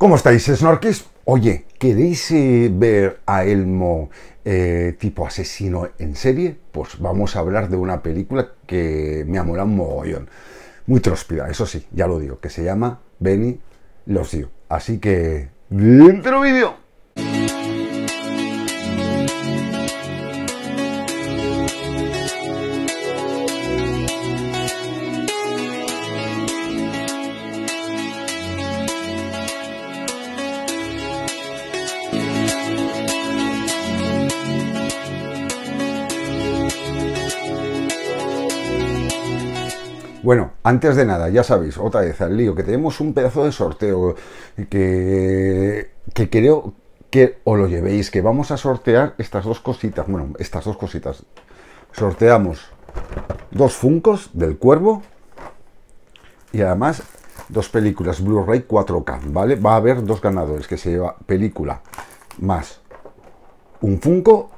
¿Cómo estáis, Snorkis? Oye, ¿queréis eh, ver a Elmo eh, tipo asesino en serie? Pues vamos a hablar de una película que me ha molado un mogollón. Muy tróspida, eso sí, ya lo digo, que se llama Benny los dio. Así que, dentro vídeo. Bueno, antes de nada, ya sabéis, otra vez al lío, que tenemos un pedazo de sorteo que, que creo que os lo llevéis, que vamos a sortear estas dos cositas. Bueno, estas dos cositas. Sorteamos dos Funcos del Cuervo y además dos películas Blu-ray 4K, ¿vale? Va a haber dos ganadores que se lleva película más un Funko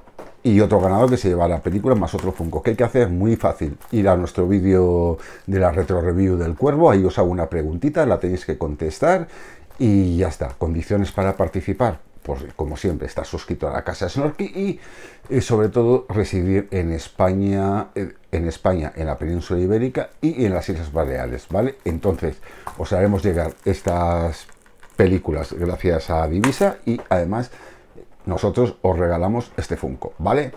y otro ganador que se lleva la película más otro Funko. ¿Qué hay que hacer? Muy fácil. Ir a nuestro vídeo de la retro review del cuervo, ahí os hago una preguntita, la tenéis que contestar y ya está. Condiciones para participar. Pues como siempre, estar suscrito a la casa Snorky y, eh, sobre todo residir en España, eh, en España, en la península ibérica y en las Islas Baleares, ¿vale? Entonces, os haremos llegar estas películas gracias a Divisa y además nosotros os regalamos este Funko, ¿vale?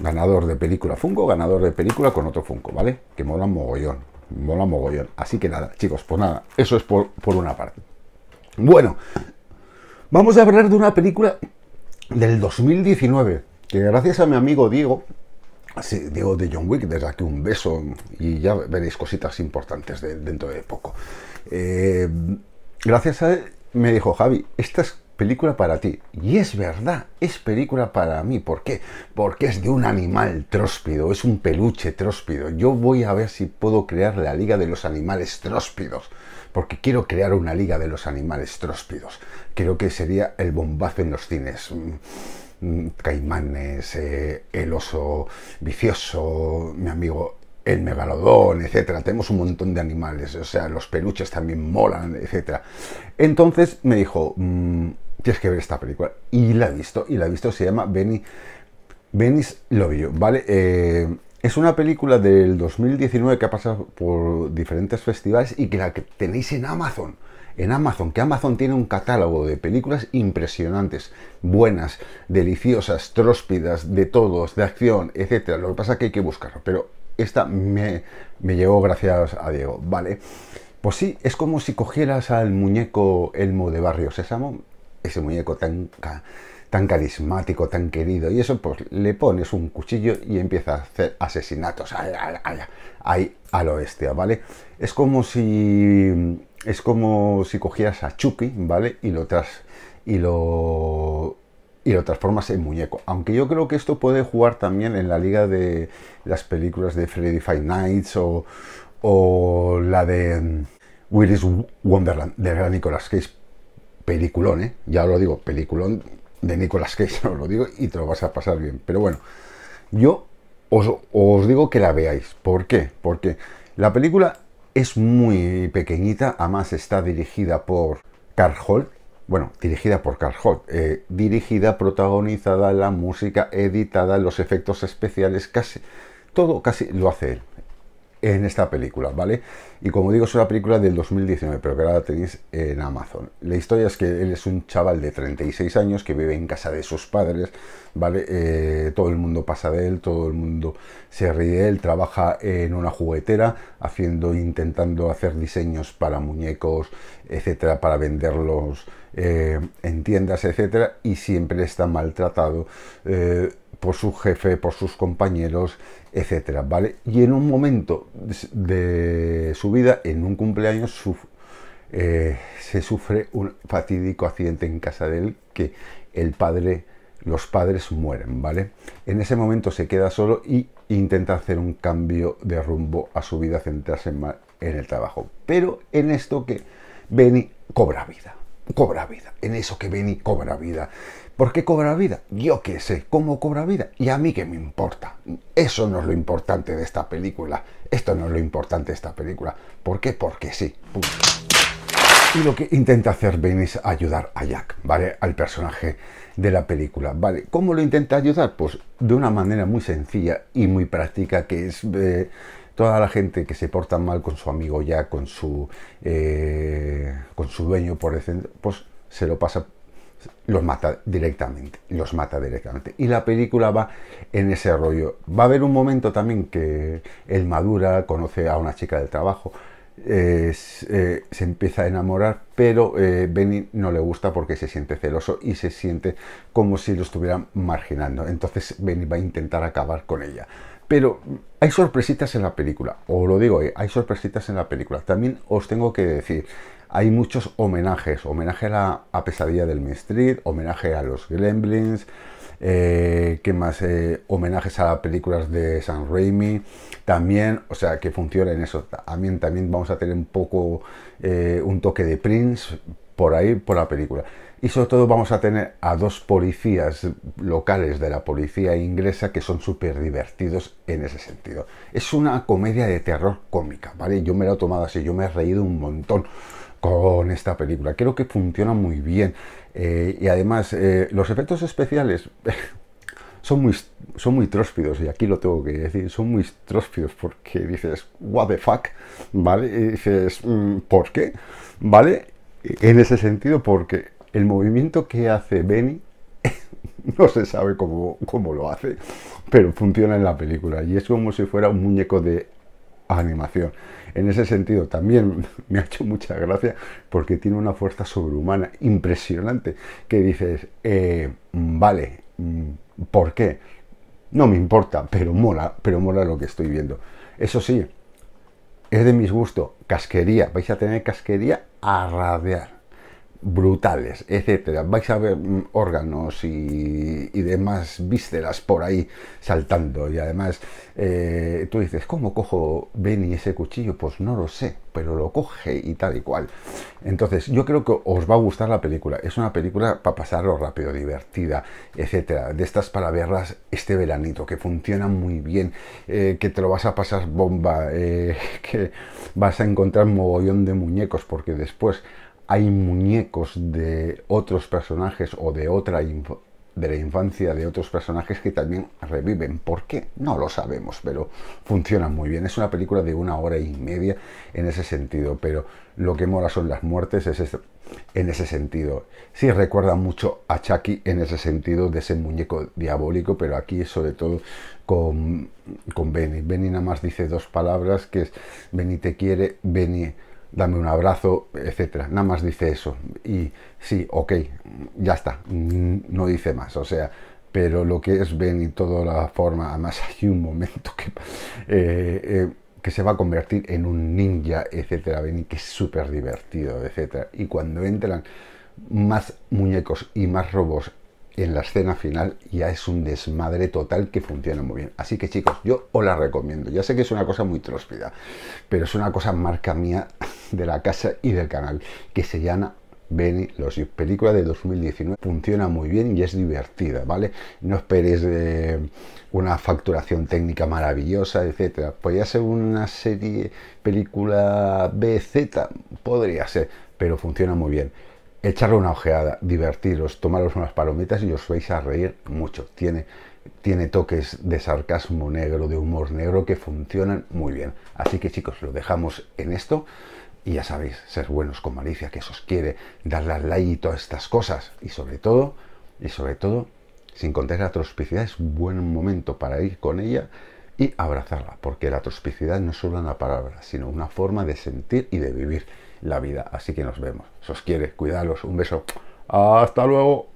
Ganador de película Funko, ganador de película con otro Funko, ¿vale? Que mola mogollón, mola mogollón. Así que nada, chicos, pues nada, eso es por, una parte. Bueno, vamos a hablar de una película del 2019, que gracias a mi amigo Diego, Diego de John Wick, desde aquí un beso y ya veréis cositas importantes dentro de poco. Eh, gracias a él me dijo Javi, estas película para ti. Y es verdad, es película para mí. ¿Por qué? Porque es de un animal tróspido, es un peluche tróspido. Yo voy a ver si puedo crear la Liga de los Animales Tróspidos. Porque quiero crear una Liga de los Animales Tróspidos. Creo que sería el bombazo en los cines mm, mm, caimanes, eh, el oso vicioso, mi amigo el megalodón, etcétera. Tenemos un montón de animales, o sea, los peluches también molan, etcétera. Entonces me dijo, mm, tienes que ver esta película. Y la he visto, y la he visto, se llama Benny, Benny's You ¿vale? Eh, es una película del 2019 que ha pasado por diferentes festivales y que la que tenéis en Amazon. En Amazon, que Amazon tiene un catálogo de películas impresionantes, buenas, deliciosas, tróspidas, de todos, de acción, etcétera. Lo que pasa es que hay que buscarlo, pero esta me, me llegó gracias a Diego, ¿vale? Pues sí, es como si cogieras al muñeco Elmo de Barrio Sésamo, ese muñeco tan, tan carismático, tan querido, y eso, pues le pones un cuchillo y empieza a hacer asesinatos ahí, al ahí lo ¿vale? Es como si. Es como si cogieras a Chucky, ¿vale? Y lo tras. Y lo y lo transformas en muñeco. Aunque yo creo que esto puede jugar también en la liga de las películas de Freddy Five Nights o, o la de mm, Willis Wonderland de Nicolas Cage, peliculón, ¿eh? ya lo digo, peliculón de Nicolas Cage, os lo digo, y te lo vas a pasar bien. Pero bueno, yo os, digo que la veáis. ¿Por qué? Porque la película es muy pequeñita, además está dirigida por Carl Holt, bueno, dirigida por Carl Holt, eh, dirigida, protagonizada, la música editada, los efectos especiales, casi todo casi lo hace él en esta película, ¿vale? Y como digo, es una película del 2019, pero que ahora la tenéis en Amazon. La historia es que él es un chaval de 36 años que vive en casa de sus padres, ¿vale? Eh, todo el mundo pasa de él, todo el mundo se ríe de él, trabaja en una juguetera, haciendo, intentando hacer diseños para muñecos, etcétera, para venderlos eh, en tiendas, etcétera, y siempre está maltratado. Eh, por su jefe, por sus compañeros, etcétera, ¿vale? Y en un momento de su vida, en un cumpleaños, eh, se sufre un fatídico accidente en casa de él que el padre, los padres mueren, ¿vale? En ese momento se queda solo y intenta hacer un cambio de rumbo a su vida, centrarse más en el trabajo. Pero en esto que Benny cobra vida cobra vida. En eso que ven y cobra vida. ¿Por qué cobra vida? Yo qué sé, ¿cómo cobra vida? Y a mí qué me importa. Eso no es lo importante de esta película. Esto no es lo importante de esta película. ¿Por qué? Porque sí. Y lo que intenta hacer ven es ayudar a Jack, ¿vale? Al personaje de la película, ¿vale? ¿Cómo lo intenta ayudar? Pues de una manera muy sencilla y muy práctica que es eh, toda la gente que se porta mal con su amigo ya, con su, eh, con su dueño, por pues se lo pasa, los mata directamente, los mata directamente. Y la película va en ese rollo. Va a haber un momento también que él madura, conoce a una chica del trabajo, eh, eh, se empieza a enamorar, pero Benny no le gusta porque se siente celoso y se siente como si lo estuvieran marginando. Entonces Benny va a intentar acabar con ella. Pero hay sorpresitas en la película, os lo digo, eh, hay sorpresitas en la película. También os tengo que decir, hay muchos homenajes, homenaje a, la, Pesadilla del Street, homenaje a los Gremlins, eh, más? Eh, homenajes a las películas de San Raimi, también, o sea, que funciona en eso. También, también vamos a tener un poco un toque de Prince, por ahí, por la película. Y sobre todo vamos a tener a dos policías locales de la policía inglesa que son súper divertidos en ese sentido. Es una comedia de terror cómica, ¿vale? Yo me la he tomado así, yo me he reído un montón con esta película. Creo que funciona muy bien. Eh, y además, eh, los efectos especiales son muy, son muy tróspidos, y aquí lo tengo que decir, son muy tróspidos porque dices, what the fuck, ¿vale? Y dices, mm, ¿por qué? ¿Vale? en ese sentido porque el movimiento que hace Benny no se sabe cómo, lo hace, pero funciona en la película y es como si fuera un muñeco de animación. En ese sentido también me ha hecho mucha gracia porque tiene una fuerza sobrehumana impresionante que dices, eh, vale, mm, ¿por qué? No me importa, pero mola, pero mola lo que estoy viendo. Eso sí, es de mis gustos. Casquería, vais a tener casquería a radear brutales, etcétera. Vais a ver mm, órganos y, demás vísceras por ahí saltando. Y además, eh, tú dices, ¿cómo cojo Benny ese cuchillo? Pues no lo sé, pero lo coge y tal y cual. Entonces, yo creo que os va a gustar la película. Es una película para pasarlo rápido, divertida, etcétera. De estas para verlas este veranito, que funciona muy bien, eh, que te lo vas a pasar bomba, eh, que vas a encontrar mogollón de muñecos, porque después hay muñecos de otros personajes o de otra de la infancia de otros personajes que también reviven. ¿Por qué? No lo sabemos, pero funciona muy bien. Es una película de una hora y media en ese sentido, pero lo que mola son las muertes es en ese sentido. Sí recuerda mucho a Chucky en ese sentido, de ese muñeco diabólico, pero aquí sobre todo con, con Benny. Benny nada más dice dos palabras, que es Benny te quiere, Benny dame un abrazo, etcétera. Nada más dice eso. Y sí, ok, ya está. Mm, no dice más. O sea, pero lo que es Ben y toda la forma, además hay un momento que, eh, eh, que se va a convertir en un ninja, etcétera, Ben, y que es súper divertido, etcétera. Y cuando entran más muñecos y más robos en la escena final ya es un desmadre total que funciona muy bien. Así que chicos, yo os la recomiendo. Ya sé que es una cosa muy tróspida, pero es una cosa marca mía de la casa y del canal, que se llama Benny los película de 2019 funciona muy bien y es divertida, ¿vale? No esperes eh, una facturación técnica maravillosa, etcétera. Podría pues ser una serie película BZ, podría ser, pero funciona muy bien echarle una ojeada, divertiros, tomaros unas palomitas y os vais a reír mucho. Tiene, tiene toques de sarcasmo negro, de humor negro que funcionan muy bien. Así que chicos, lo dejamos en esto. Y ya sabéis, ser buenos con malicia, que eso os quiere, darle al like y todas estas cosas. Y sobre todo, y sobre todo, sin contar la trospicidad, es buen momento para ir con ella y abrazarla, porque la trospicidad no es solo una palabra, sino una forma de sentir y de vivir la vida. Así que nos vemos. si os quiere, cuidaros, un beso. Hasta luego.